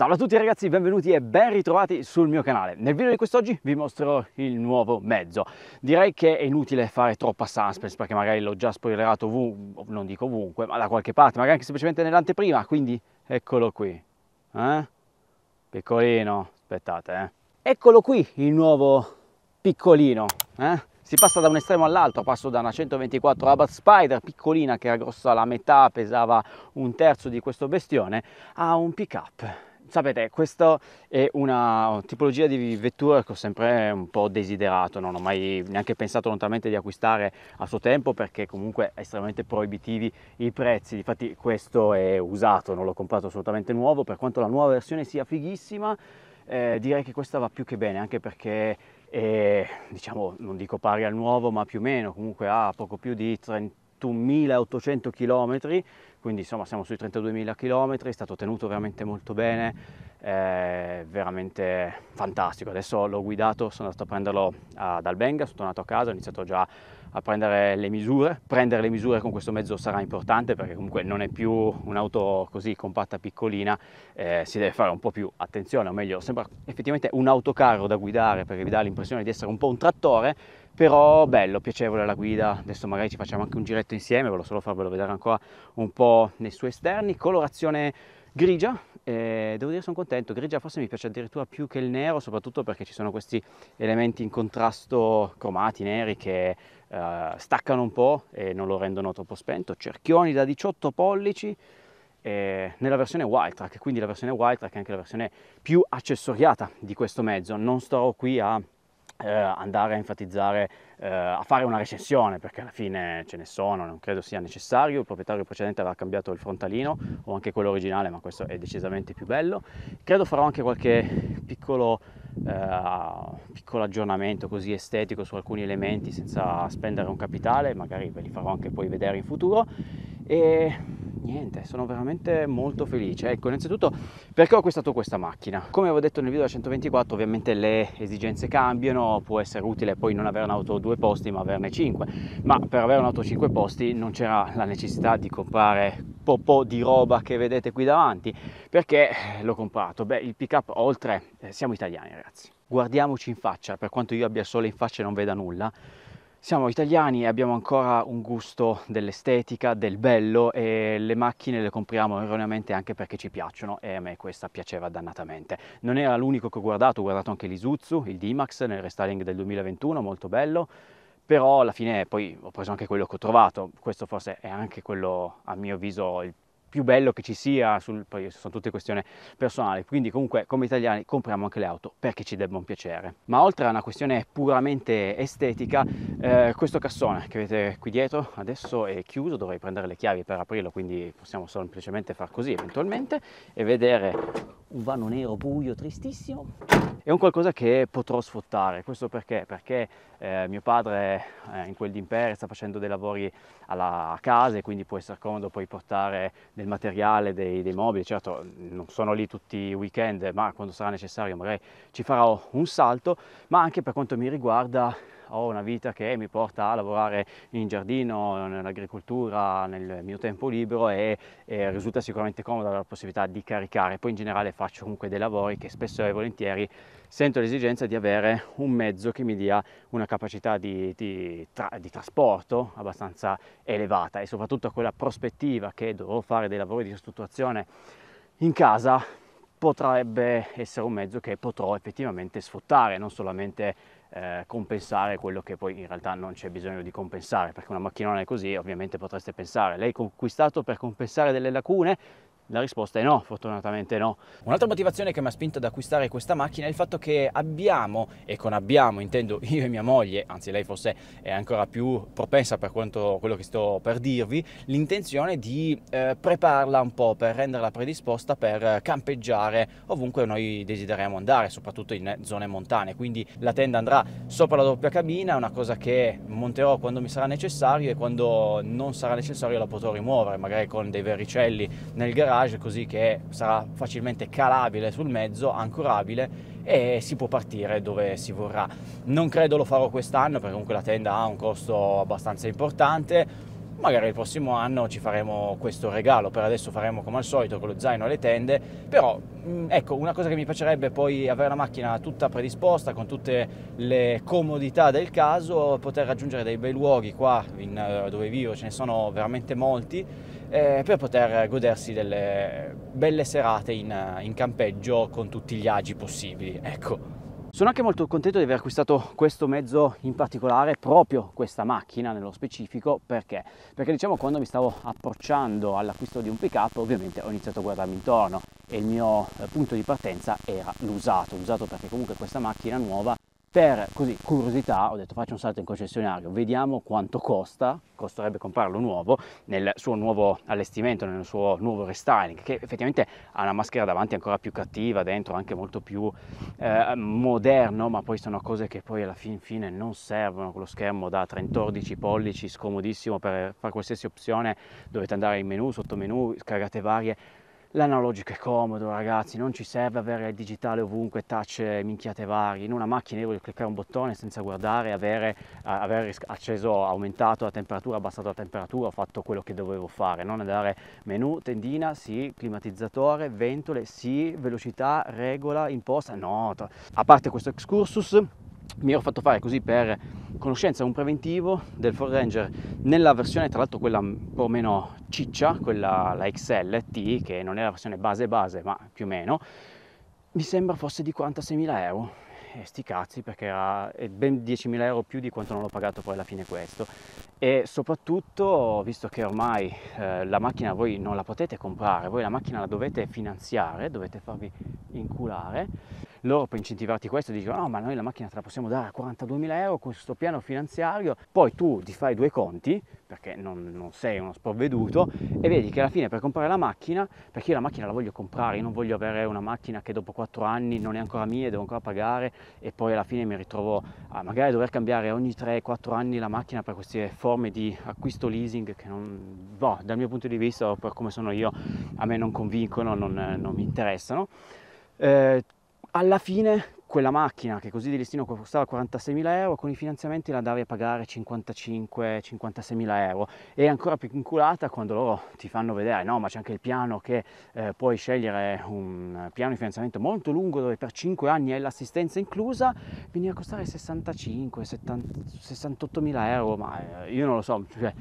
Salve a tutti ragazzi, benvenuti e ben ritrovati sul mio canale. Nel video di quest'oggi vi mostrerò il nuovo mezzo. Direi che è inutile fare troppa suspense perché magari l'ho già spoilerato non dico ovunque, ma da qualche parte, magari anche semplicemente nell'anteprima, quindi eccolo qui. Eh? Piccolino, aspettate, eh. Eccolo qui il nuovo piccolino, eh? Si passa da un estremo all'altro, passo da una 124 Abbott Spider, piccolina che era grossa la metà, pesava un terzo di questo bestione, a un pick up sapete, questa è una tipologia di vettura che ho sempre un po' desiderato, non ho mai neanche pensato lontanamente di acquistare a suo tempo perché comunque è estremamente proibitivi i prezzi, infatti questo è usato, non l'ho comprato assolutamente nuovo, per quanto la nuova versione sia fighissima, eh, direi che questa va più che bene, anche perché è, diciamo, non dico pari al nuovo, ma più o meno, comunque ha poco più di 30 31.800 km, quindi insomma siamo sui 32.000 km, è stato tenuto veramente molto bene, eh, veramente fantastico. Adesso l'ho guidato, sono andato a prenderlo ad Albenga, sono tornato a casa, ho iniziato già a prendere le misure. Prendere le misure con questo mezzo sarà importante perché comunque non è più un'auto così compatta piccolina, eh, si deve fare un po' più attenzione, o meglio, sembra effettivamente un autocarro da guidare perché vi dà l'impressione di essere un po' un trattore, però bello, piacevole la guida, adesso magari ci facciamo anche un giretto insieme, volevo solo farvelo vedere ancora un po' nei suoi esterni, colorazione grigia, eh, devo dire sono contento, grigia forse mi piace addirittura più che il nero, soprattutto perché ci sono questi elementi in contrasto cromati, neri, che eh, staccano un po' e non lo rendono troppo spento, cerchioni da 18 pollici, eh, nella versione wild track, quindi la versione wild track è anche la versione più accessoriata di questo mezzo, non sto qui a eh, andare a enfatizzare, eh, a fare una recensione, perché alla fine ce ne sono, non credo sia necessario, il proprietario precedente aveva cambiato il frontalino o anche quello originale, ma questo è decisamente più bello. Credo farò anche qualche piccolo, eh, piccolo aggiornamento così estetico su alcuni elementi senza spendere un capitale, magari ve li farò anche poi vedere in futuro. E niente, sono veramente molto felice. Ecco, innanzitutto perché ho acquistato questa macchina? Come avevo detto nel video da 124, ovviamente le esigenze cambiano, può essere utile poi non avere un'auto due posti ma averne cinque, ma per avere un'auto cinque posti non c'era la necessità di comprare po' po' di roba che vedete qui davanti, perché l'ho comprato? Beh, il pick up oltre, eh, siamo italiani ragazzi, guardiamoci in faccia, per quanto io abbia sole in faccia e non veda nulla, siamo italiani e abbiamo ancora un gusto dell'estetica, del bello e le macchine le compriamo erroneamente anche perché ci piacciono e a me questa piaceva dannatamente. Non era l'unico che ho guardato, ho guardato anche l'Isuzu, il D-Max nel restyling del 2021, molto bello, però alla fine poi ho preso anche quello che ho trovato, questo forse è anche quello a mio avviso il più più bello che ci sia, sul, poi sono tutte questioni personali, quindi comunque come italiani compriamo anche le auto perché ci debbano piacere. Ma oltre a una questione puramente estetica, eh, questo cassone che vedete qui dietro adesso è chiuso, dovrei prendere le chiavi per aprirlo, quindi possiamo semplicemente far così eventualmente e vedere un vano nero buio tristissimo è un qualcosa che potrò sfruttare, questo perché? Perché eh, mio padre eh, in quel d'impero sta facendo dei lavori alla, a casa e quindi può essere comodo poi portare del materiale, dei, dei mobili, certo non sono lì tutti i weekend ma quando sarà necessario magari ci farò un salto, ma anche per quanto mi riguarda ho una vita che mi porta a lavorare in giardino, nell'agricoltura, nel mio tempo libero e, e risulta sicuramente comoda la possibilità di caricare. Poi in generale faccio comunque dei lavori che spesso e volentieri sento l'esigenza di avere un mezzo che mi dia una capacità di, di, tra, di trasporto abbastanza elevata e soprattutto quella prospettiva che dovrò fare dei lavori di ristrutturazione in casa potrebbe essere un mezzo che potrò effettivamente sfruttare, non solamente eh, compensare quello che poi in realtà non c'è bisogno di compensare, perché una macchinona è così, ovviamente potreste pensare, lei conquistato per compensare delle lacune, la risposta è no, fortunatamente no. Un'altra motivazione che mi ha spinto ad acquistare questa macchina è il fatto che abbiamo, e con abbiamo intendo io e mia moglie, anzi lei forse è ancora più propensa per quanto quello che sto per dirvi, l'intenzione di eh, prepararla un po' per renderla predisposta per campeggiare ovunque noi desideriamo andare, soprattutto in zone montane. Quindi la tenda andrà sopra la doppia cabina, è una cosa che monterò quando mi sarà necessario e quando non sarà necessario la potrò rimuovere, magari con dei verricelli nel garage garage così che sarà facilmente calabile sul mezzo, ancorabile e si può partire dove si vorrà. Non credo lo farò quest'anno perché comunque la tenda ha un costo abbastanza importante, magari il prossimo anno ci faremo questo regalo, per adesso faremo come al solito con lo zaino e le tende, però mm, ecco una cosa che mi piacerebbe poi avere la macchina tutta predisposta con tutte le comodità del caso, poter raggiungere dei bei luoghi qua in, eh, dove vivo, ce ne sono veramente molti eh, per poter godersi delle belle serate in, in campeggio con tutti gli agi possibili. Ecco. Sono anche molto contento di aver acquistato questo mezzo in particolare, proprio questa macchina nello specifico, perché? Perché diciamo quando mi stavo approcciando all'acquisto di un pick up ovviamente ho iniziato a guardarmi intorno e il mio eh, punto di partenza era l'usato, usato perché comunque questa macchina nuova per così curiosità ho detto faccio un salto in concessionario, vediamo quanto costa, costerebbe comprarlo nuovo nel suo nuovo allestimento, nel suo nuovo restyling, che effettivamente ha una maschera davanti ancora più cattiva, dentro anche molto più eh, moderno, ma poi sono cose che poi alla fin fine non servono, con lo schermo da 13 pollici scomodissimo per fare qualsiasi opzione, dovete andare in menu, sotto menu scaricate varie, L'analogico è comodo ragazzi, non ci serve avere il digitale ovunque, touch minchiate vari, in una macchina io voglio cliccare un bottone senza guardare, avere, avere acceso, aumentato la temperatura, abbassato la temperatura, ho fatto quello che dovevo fare, non andare menu, tendina, sì, climatizzatore, ventole, sì, velocità, regola, imposta, no, a parte questo excursus mi ero fatto fare così per conoscenza un preventivo del Ranger nella versione tra l'altro quella un po' meno ciccia, quella la XLT che non è la versione base base ma più o meno mi sembra fosse di 46.000 euro e sti cazzi perché era ben 10.000 euro più di quanto non l'ho pagato poi alla fine questo e soprattutto visto che ormai eh, la macchina voi non la potete comprare voi la macchina la dovete finanziare dovete farvi inculare loro per incentivarti questo dicono no ma noi la macchina te la possiamo dare a 42.000 euro con questo piano finanziario, poi tu ti fai due conti perché non, non, sei uno sprovveduto e vedi che alla fine per comprare la macchina, perché io la macchina la voglio comprare, io non voglio avere una macchina che dopo 4 anni non è ancora mia e devo ancora pagare e poi alla fine mi ritrovo a magari dover cambiare ogni 3-4 anni la macchina per queste forme di acquisto leasing che non, boh, dal mio punto di vista, per come sono io, a me non convincono, non, non mi interessano. Eh, alla fine quella macchina che così di listino costava 46.000 euro con i finanziamenti la davi a pagare 55-56.000 euro e ancora più inculata quando loro ti fanno vedere no ma c'è anche il piano che eh, puoi scegliere un piano di finanziamento molto lungo dove per 5 anni hai l'assistenza inclusa veniva a costare 65-68.000 euro ma eh, io non lo so cioè,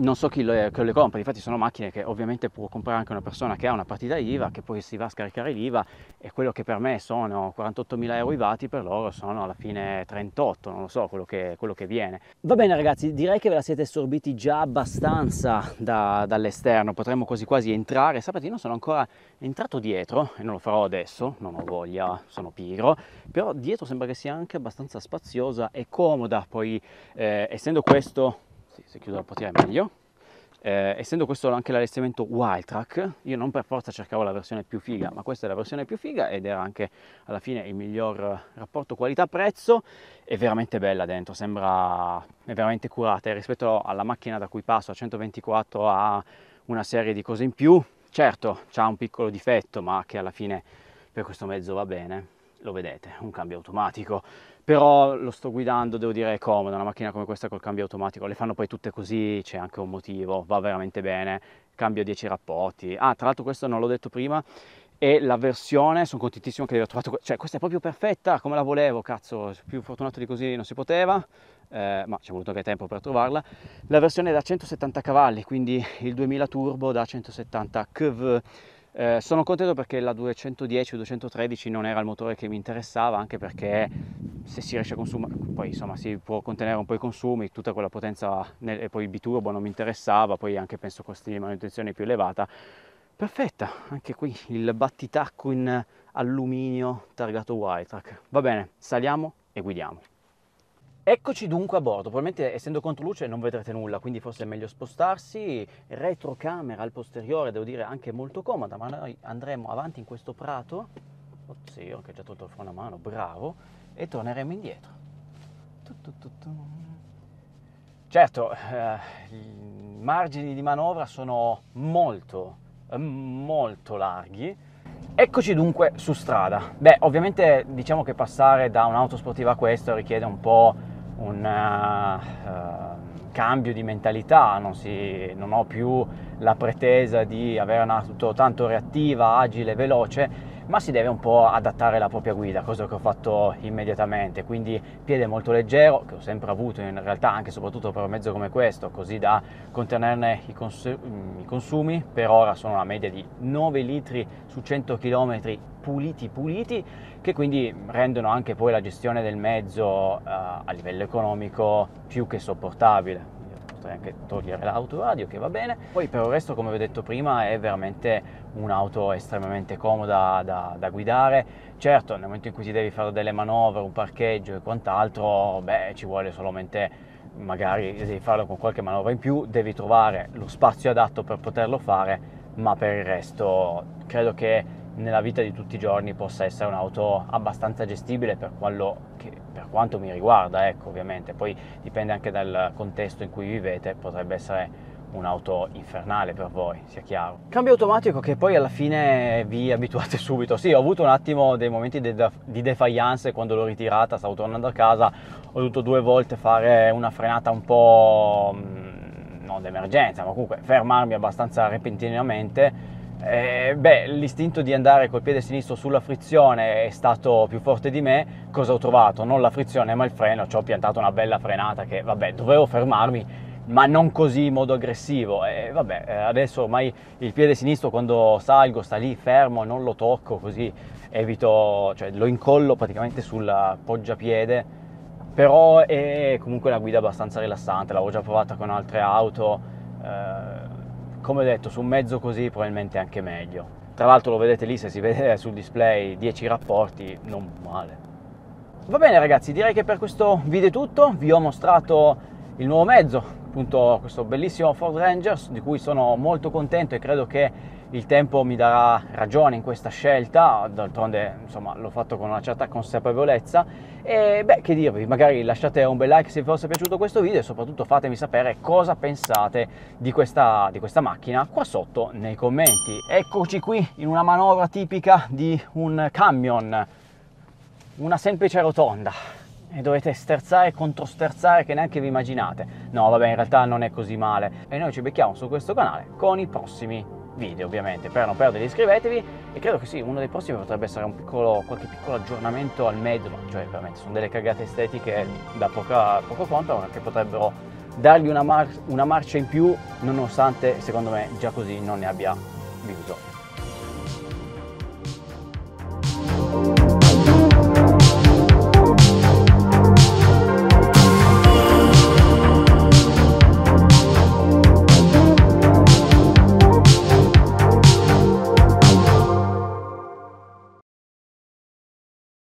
non so chi le, chi le, compra, infatti sono macchine che ovviamente può comprare anche una persona che ha una partita IVA, che poi si va a scaricare l'IVA e quello che per me sono 48.000 euro IVATI per loro sono alla fine 38, non lo so quello che, quello che viene. Va bene ragazzi, direi che ve la siete assorbiti già abbastanza da, dall'esterno, potremmo quasi quasi entrare, sapete io non sono ancora entrato dietro e non lo farò adesso, non ho voglia, sono pigro, però dietro sembra che sia anche abbastanza spaziosa e comoda, poi eh, essendo questo anzi se chiudo la portiera è meglio, eh, essendo questo anche l'allestimento wild track, io non per forza cercavo la versione più figa, ma questa è la versione più figa ed era anche alla fine il miglior rapporto qualità-prezzo, è veramente bella dentro, sembra è veramente curata e rispetto alla macchina da cui passo a 124 ha una serie di cose in più, certo c'ha un piccolo difetto ma che alla fine per questo mezzo va bene lo vedete, un cambio automatico, però lo sto guidando, devo dire è comodo, una macchina come questa col cambio automatico, le fanno poi tutte così, c'è anche un motivo, va veramente bene, cambio 10 rapporti, ah tra l'altro questo non l'ho detto prima, e la versione, sono contentissimo che l'aver trovato, cioè questa è proprio perfetta, come la volevo, cazzo, più fortunato di così non si poteva, eh, ma ci è voluto anche tempo per trovarla, la versione da 170 cavalli, quindi il 2000 turbo da 170 kV, eh, sono contento perché la 210 o 213 non era il motore che mi interessava, anche perché se si riesce a consumare, poi insomma si può contenere un po' i consumi, tutta quella potenza nel, e poi il biturbo non mi interessava, poi anche penso costi di manutenzione più elevata. Perfetta, anche qui il battitacco in alluminio targato Wildtrack. Va bene, saliamo e guidiamo. Eccoci dunque a bordo, probabilmente essendo contro luce non vedrete nulla, quindi forse è meglio spostarsi, retrocamera al posteriore, devo dire anche molto comoda, ma noi andremo avanti in questo prato, ozio che ho già tolto il freno a mano, bravo, e torneremo indietro. Certo, eh, i margini di manovra sono molto, molto larghi, Eccoci dunque su strada. Beh, ovviamente diciamo che passare da un'auto sportiva a questo richiede un po' un uh, cambio di mentalità, non, si, non ho più la pretesa di avere una auto tanto reattiva, agile, veloce, ma si deve un po' adattare la propria guida, cosa che ho fatto immediatamente, quindi piede molto leggero, che ho sempre avuto in realtà anche e soprattutto per un mezzo come questo, così da contenerne i, cons- i consumi, per ora sono una media di 9 litri su 100 km puliti puliti, che quindi rendono anche poi la gestione del mezzo eh, a livello economico più che sopportabile potrei anche togliere l'autoradio che va bene poi per il resto come vi ho detto prima è veramente un'auto estremamente comoda da, da guidare certo nel momento in cui ti devi fare delle manovre un parcheggio e quant'altro beh ci vuole solamente magari devi farlo con qualche manovra in più devi trovare lo spazio adatto per poterlo fare ma per il resto credo che nella vita di tutti i giorni possa essere un'auto abbastanza gestibile per, quello che, per quanto mi riguarda, ecco ovviamente, poi dipende anche dal contesto in cui vivete, potrebbe essere un'auto infernale per voi, sia chiaro. Cambio automatico che poi alla fine vi abituate subito. Sì, ho avuto un attimo dei momenti de di defiance quando l'ho ritirata, stavo tornando a casa, ho dovuto due volte fare una frenata un po' mm, non d'emergenza, ma comunque fermarmi abbastanza repentinamente eh, beh, l'istinto di andare col piede sinistro sulla frizione è stato più forte di me. Cosa ho trovato? Non la frizione, ma il freno. Ci ho piantato una bella frenata che, vabbè, dovevo fermarmi, ma non così in modo aggressivo. E vabbè, eh, adesso ormai il piede sinistro quando salgo sta lì fermo, non lo tocco, così evito, cioè lo incollo praticamente sul poggiapiede. Però è comunque una guida abbastanza rilassante, l'avevo già provata con altre auto. Eh, come ho detto su un mezzo così probabilmente anche meglio tra l'altro lo vedete lì se si vede sul display 10 rapporti non male va bene ragazzi direi che per questo video è tutto vi ho mostrato il nuovo mezzo appunto questo bellissimo Ford Ranger di cui sono molto contento e credo che il tempo mi darà ragione in questa scelta, d'altronde insomma l'ho fatto con una certa consapevolezza e beh che dirvi, magari lasciate un bel like se vi fosse piaciuto questo video e soprattutto fatemi sapere cosa pensate di questa, di questa macchina qua sotto nei commenti. Eccoci qui in una manovra tipica di un camion, una semplice rotonda e dovete sterzare e controsterzare che neanche vi immaginate. No vabbè in realtà non è così male e noi ci becchiamo su questo canale con i prossimi video video ovviamente per non perdere iscrivetevi e credo che sì uno dei prossimi potrebbe essere un piccolo qualche piccolo aggiornamento al mezzo cioè veramente sono delle cagate estetiche da poca, poco conto ma che potrebbero dargli una, mar una marcia in più nonostante secondo me già così non ne abbia bisogno